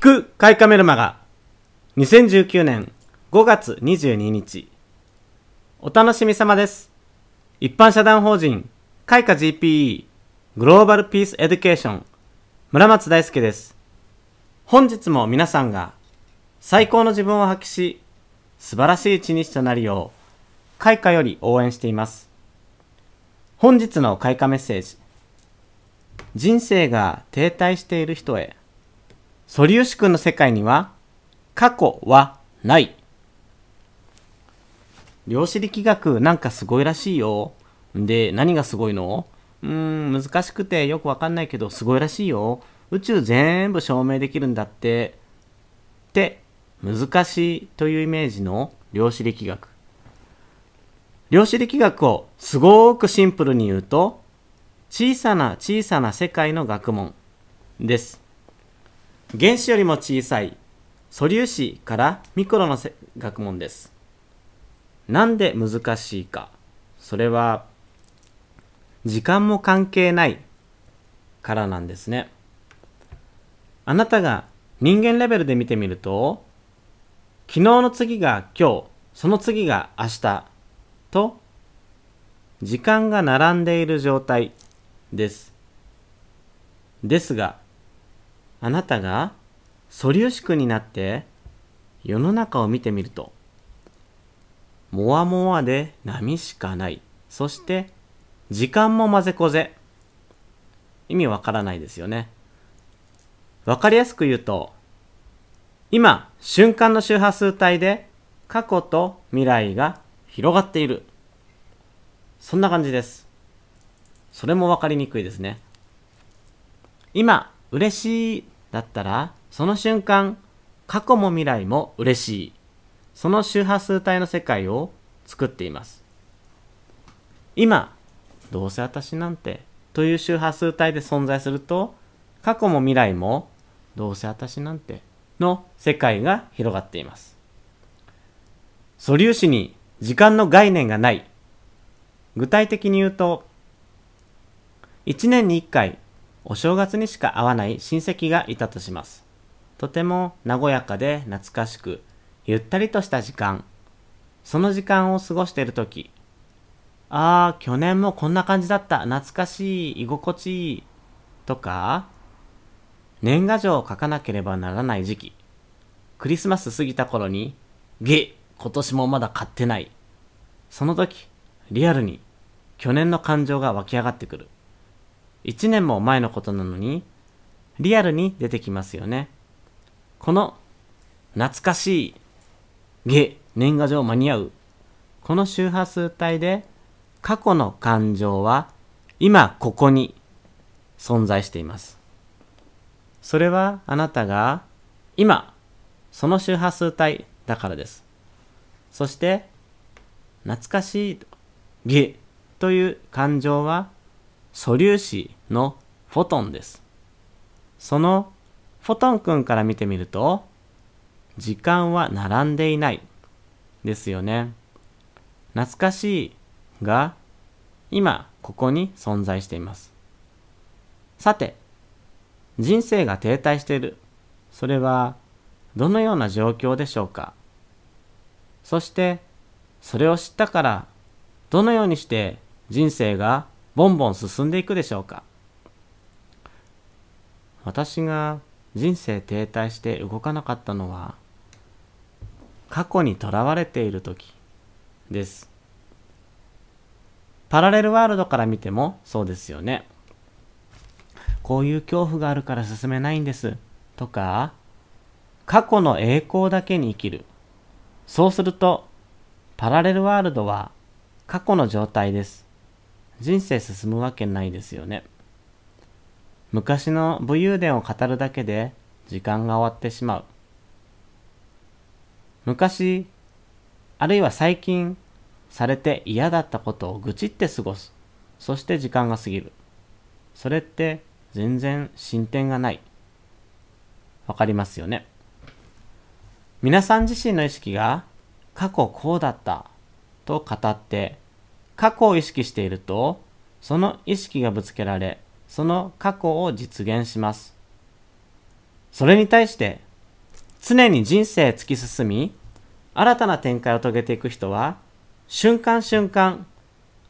聞く開カメルマガ2019年5月22日お楽しみ様です一般社団法人開花 GPE グローバルピースエデュケーション村松大輔です本日も皆さんが最高の自分を発揮し素晴らしい一日となるよう開花より応援しています本日の開花メッセージ人生が停滞している人へ素粒子君の世界には過去はない。量子力学なんかすごいらしいよ。で、何がすごいのうーん、難しくてよくわかんないけどすごいらしいよ。宇宙全部証明できるんだって。って、難しいというイメージの量子力学。量子力学をすごくシンプルに言うと、小さな小さな世界の学問です。原子よりも小さい素粒子からミクロの学問です。なんで難しいか。それは、時間も関係ないからなんですね。あなたが人間レベルで見てみると、昨日の次が今日、その次が明日と、時間が並んでいる状態です。ですが、あなたが素粒子君になって世の中を見てみると、もわもわで波しかない。そして、時間も混ぜこぜ。意味わからないですよね。わかりやすく言うと、今、瞬間の周波数帯で過去と未来が広がっている。そんな感じです。それもわかりにくいですね。今、嬉しいだったら、その瞬間、過去も未来も嬉しい。その周波数帯の世界を作っています。今、どうせ私なんて、という周波数帯で存在すると、過去も未来も、どうせ私なんて、の世界が広がっています。素粒子に時間の概念がない。具体的に言うと、1年に1回お正月にしか会わない親戚がいたとします。とても和やかで懐かしく、ゆったりとした時間。その時間を過ごしているとき、ああ、去年もこんな感じだった。懐かしい。居心地いい。とか、年賀状を書かなければならない時期。クリスマス過ぎた頃に、げ、今年もまだ買ってない。その時、リアルに、去年の感情が湧き上がってくる。1年も前のことなのに、リアルに出てきますよね。この、懐かしい、げ、年賀状間に合う。この周波数帯で、過去の感情は、今ここに存在しています。それはあなたが、今、その周波数帯だからです。そして、懐かしい、げ、という感情は、素粒子のフォトンです。そのフォトン君から見てみると、時間は並んでいないですよね。懐かしいが、今ここに存在しています。さて、人生が停滞している。それはどのような状況でしょうかそして、それを知ったから、どのようにして人生がボンボン進んでいくでしょうか私が人生停滞して動かなかったのは過去にとらわれている時ですパラレルワールドから見てもそうですよねこういう恐怖があるから進めないんですとか過去の栄光だけに生きるそうするとパラレルワールドは過去の状態です人生進むわけないですよね。昔の武勇伝を語るだけで時間が終わってしまう。昔、あるいは最近、されて嫌だったことを愚痴って過ごす。そして時間が過ぎる。それって全然進展がない。わかりますよね。皆さん自身の意識が過去こうだったと語って過去を意識していると、その意識がぶつけられ、その過去を実現します。それに対して、常に人生へ突き進み、新たな展開を遂げていく人は、瞬間瞬間、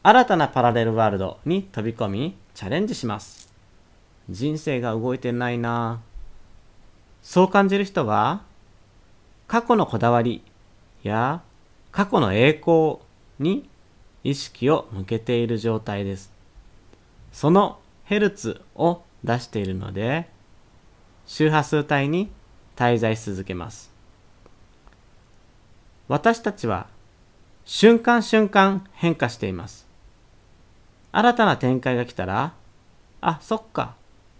新たなパラレルワールドに飛び込み、チャレンジします。人生が動いてないなそう感じる人は、過去のこだわりや過去の栄光に意識を向けている状態です。そのヘルツを出しているので、周波数帯に滞在し続けます。私たちは瞬間瞬間変化しています。新たな展開が来たら、あ、そっか、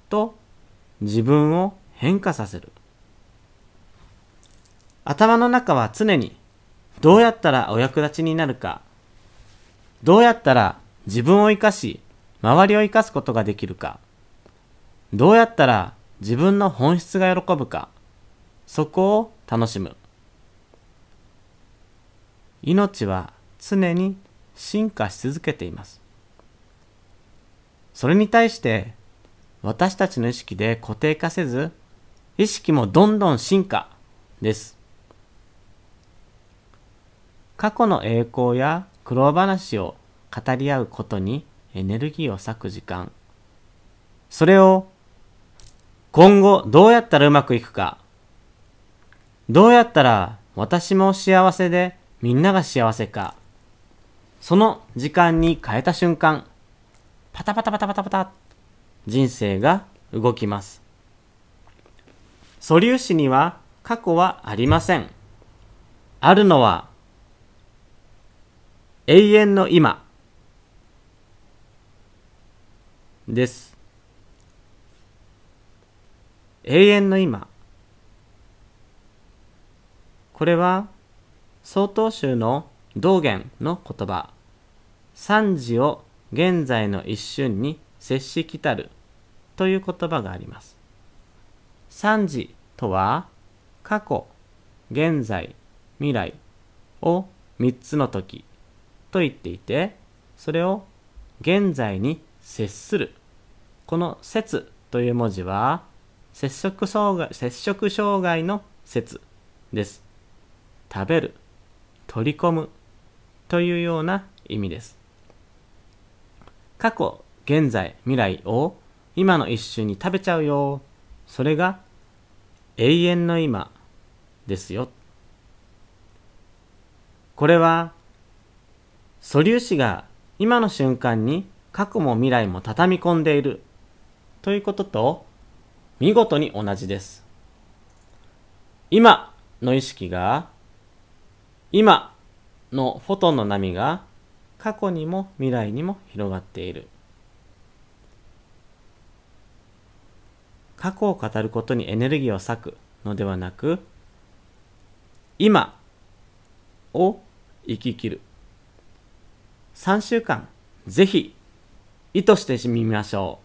と自分を変化させる。頭の中は常にどうやったらお役立ちになるかどうやったら自分を生かし、周りを生かすことができるか。どうやったら自分の本質が喜ぶか。そこを楽しむ。命は常に進化し続けています。それに対して私たちの意識で固定化せず、意識もどんどん進化です。過去の栄光や苦労話を語り合うことにエネルギーを割く時間。それを今後どうやったらうまくいくか。どうやったら私も幸せでみんなが幸せか。その時間に変えた瞬間、パタパタパタパタパタ、人生が動きます。素粒子には過去はありません。あるのは永遠の今です永遠の今これは曹洞宗の道元の言葉三時を現在の一瞬に接しきたるという言葉があります三時とは過去現在未来を三つの時と言っていて、それを現在に接する。この接という文字は、接触障害接触障害の接です。食べる、取り込むというような意味です。過去、現在、未来を今の一瞬に食べちゃうよ。それが永遠の今ですよ。これは素粒子が今の瞬間に過去も未来も畳み込んでいるということと見事に同じです。今の意識が今のフォトンの波が過去にも未来にも広がっている。過去を語ることにエネルギーを割くのではなく今を生き切る3週間、ぜひ、意図してみましょ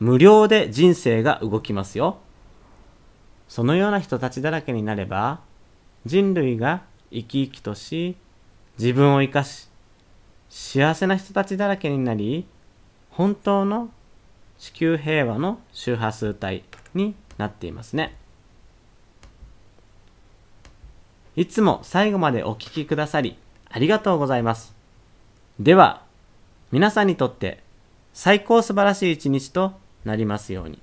う。無料で人生が動きますよ。そのような人たちだらけになれば、人類が生き生きとし、自分を生かし、幸せな人たちだらけになり、本当の地球平和の周波数帯になっていますね。いつも最後までお聴きくださり、ありがとうございます。では、皆さんにとって最高素晴らしい一日となりますように。